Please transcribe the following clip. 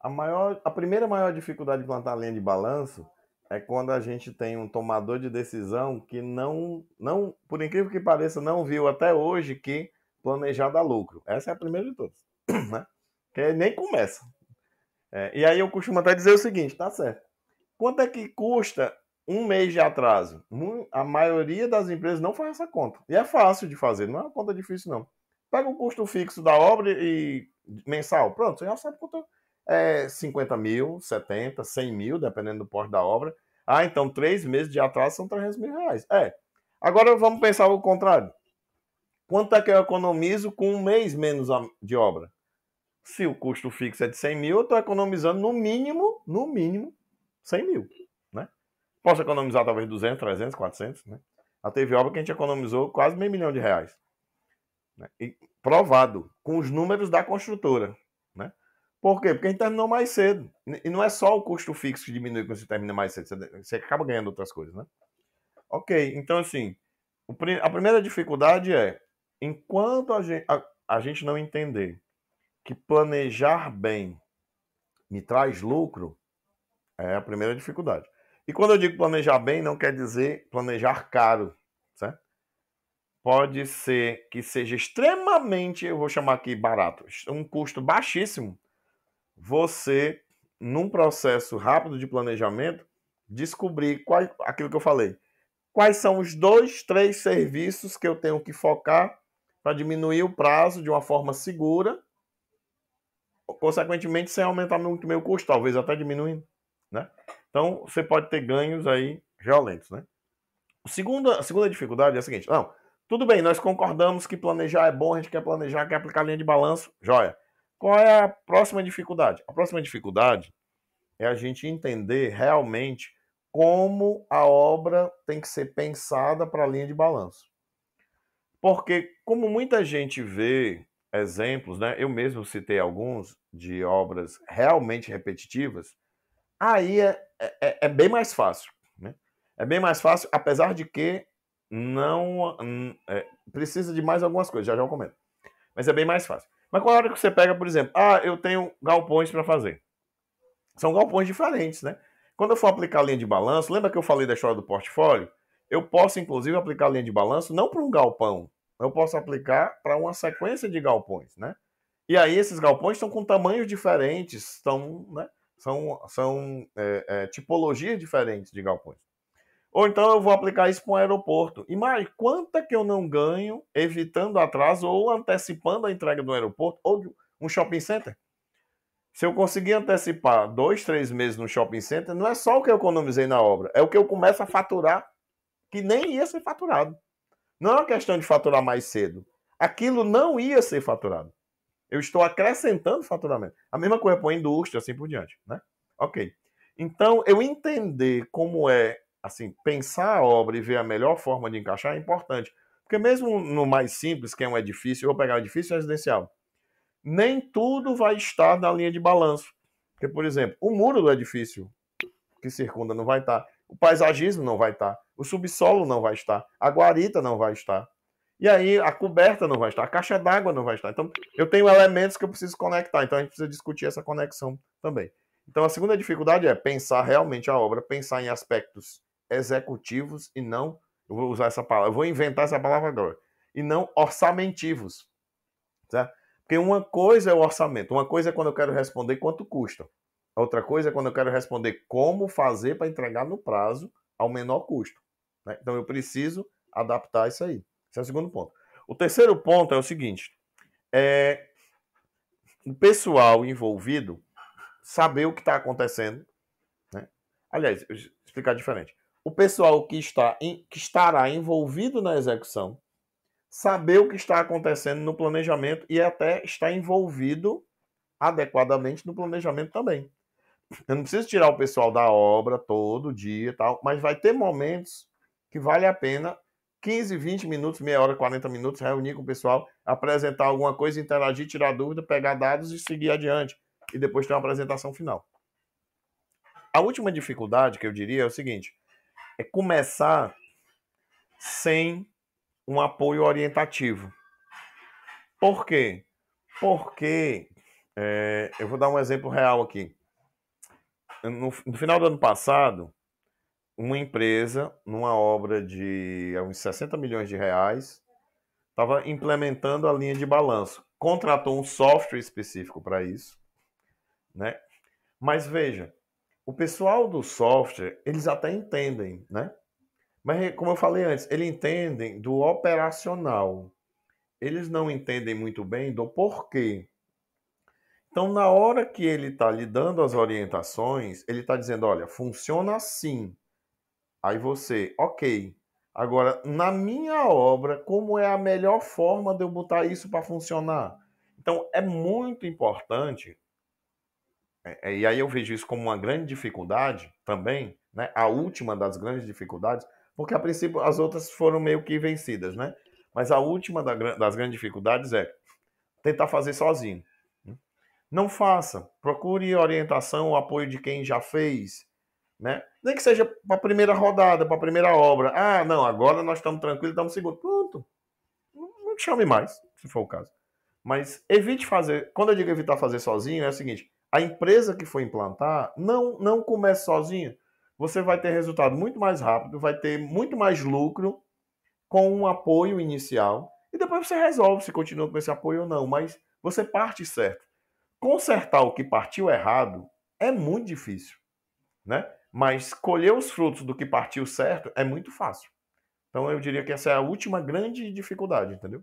A, maior, a primeira maior dificuldade de plantar linha de balanço é quando a gente tem um tomador de decisão que não, não por incrível que pareça, não viu até hoje que planejar dá lucro. Essa é a primeira de todas. Né? Que nem começa. É, e aí eu costumo até dizer o seguinte, tá certo. Quanto é que custa um mês de atraso? A maioria das empresas não faz essa conta. E é fácil de fazer, não é uma conta difícil, não. Pega o custo fixo da obra e mensal. Pronto, você já sabe quanto é 50 mil, 70, 100 mil, dependendo do porte da obra. Ah, então três meses de atraso são 300 mil reais. É. Agora vamos pensar o contrário. Quanto é que eu economizo com um mês menos de obra? Se o custo fixo é de 100 mil, eu estou economizando no mínimo, no mínimo, 100 mil. Né? Posso economizar talvez 200, 300, 400. Né? A teve obra que a gente economizou quase meio milhão de reais. Né? E provado, com os números da construtora. Por quê? Porque a gente terminou mais cedo. E não é só o custo fixo que diminui quando você termina mais cedo, você acaba ganhando outras coisas, né? Ok, então assim, a primeira dificuldade é, enquanto a gente, a, a gente não entender que planejar bem me traz lucro, é a primeira dificuldade. E quando eu digo planejar bem, não quer dizer planejar caro, certo? Pode ser que seja extremamente, eu vou chamar aqui barato, um custo baixíssimo, você, num processo rápido de planejamento, descobrir qual, aquilo que eu falei. Quais são os dois, três serviços que eu tenho que focar para diminuir o prazo de uma forma segura, consequentemente sem aumentar muito meu custo, talvez até diminuindo, né? Então, você pode ter ganhos aí violentos, né? A segunda, a segunda dificuldade é a seguinte, não, tudo bem, nós concordamos que planejar é bom, a gente quer planejar, quer aplicar linha de balanço, joia. Qual é a próxima dificuldade? A próxima dificuldade é a gente entender realmente como a obra tem que ser pensada para a linha de balanço. Porque, como muita gente vê exemplos, né, eu mesmo citei alguns de obras realmente repetitivas, aí é, é, é bem mais fácil. Né? É bem mais fácil, apesar de que não é, precisa de mais algumas coisas, já já eu comento. Mas é bem mais fácil. Mas qual é a hora que você pega, por exemplo, ah, eu tenho galpões para fazer. São galpões diferentes, né? Quando eu for aplicar a linha de balanço, lembra que eu falei da história do portfólio? Eu posso, inclusive, aplicar a linha de balanço não para um galpão. Eu posso aplicar para uma sequência de galpões, né? E aí esses galpões estão com tamanhos diferentes, estão, né? são, são é, é, tipologias diferentes de galpões. Ou então eu vou aplicar isso para um aeroporto. E mais, quanto é que eu não ganho evitando atraso ou antecipando a entrega do aeroporto ou de um shopping center? Se eu conseguir antecipar dois, três meses no shopping center, não é só o que eu economizei na obra, é o que eu começo a faturar que nem ia ser faturado. Não é uma questão de faturar mais cedo. Aquilo não ia ser faturado. Eu estou acrescentando faturamento. A mesma coisa para a indústria, assim por diante. Né? Ok. Então, eu entender como é assim, pensar a obra e ver a melhor forma de encaixar é importante. Porque mesmo no mais simples, que é um edifício, eu vou pegar um edifício residencial, nem tudo vai estar na linha de balanço. Porque, por exemplo, o muro do edifício que circunda não vai estar, o paisagismo não vai estar, o subsolo não vai estar, a guarita não vai estar. E aí a coberta não vai estar, a caixa d'água não vai estar. Então, eu tenho elementos que eu preciso conectar, então a gente precisa discutir essa conexão também. Então, a segunda dificuldade é pensar realmente a obra, pensar em aspectos executivos e não, eu vou usar essa palavra, vou inventar essa palavra agora, e não orçamentivos. tá? Porque uma coisa é o orçamento, uma coisa é quando eu quero responder quanto custa, outra coisa é quando eu quero responder como fazer para entregar no prazo ao menor custo. Né? Então eu preciso adaptar isso aí. Esse é o segundo ponto. O terceiro ponto é o seguinte: é o pessoal envolvido saber o que está acontecendo. Né? Aliás, explicar diferente o pessoal que, está, que estará envolvido na execução saber o que está acontecendo no planejamento e até estar envolvido adequadamente no planejamento também. Eu não preciso tirar o pessoal da obra todo dia tal, mas vai ter momentos que vale a pena 15, 20 minutos, meia hora, 40 minutos, reunir com o pessoal, apresentar alguma coisa, interagir, tirar dúvida, pegar dados e seguir adiante. E depois ter uma apresentação final. A última dificuldade que eu diria é o seguinte: é começar sem um apoio orientativo. Por quê? Porque, é, eu vou dar um exemplo real aqui. No, no, final do ano passado, uma empresa, numa obra de é uns 60 milhões de reais, estava implementando a linha de balanço. Contratou um software específico para isso, né? Mas veja, o pessoal do software, eles até entendem, né? Mas, é, como eu falei antes, eles entendem do operacional. Eles não entendem muito bem do porquê. Então, na hora que ele está lhe dando as orientações, ele está dizendo: olha, funciona assim. Aí você, ok. Agora, na minha obra, como é a melhor forma de eu botar isso para funcionar? Então, é muito importante é, é, e aí eu vejo isso como uma grande dificuldade também, né? A última das grandes dificuldades, porque a princípio as outras foram meio que vencidas, né? Mas a última das grandes dificuldades é tentar fazer sozinho. Né. Não faça. Procure orientação, o apoio de quem já fez. Né? Nem que seja para a primeira rodada, para a primeira obra. Ah, não, agora nós estamos tranquilos, estamos seguros. Pronto. Não te chame mais, se for o caso. Mas evite fazer. Quando eu digo evitar fazer sozinho, é o seguinte: a empresa que for implantar não, não comece sozinha. Você vai ter resultado muito mais rápido, vai ter muito mais lucro com um apoio inicial. E depois você resolve se continua com esse apoio ou não, mas você parte certo. Consertar o que partiu errado é muito difícil, né? Mas colher os frutos do que partiu certo é muito fácil. Então eu diria que essa é a última grande dificuldade, entendeu?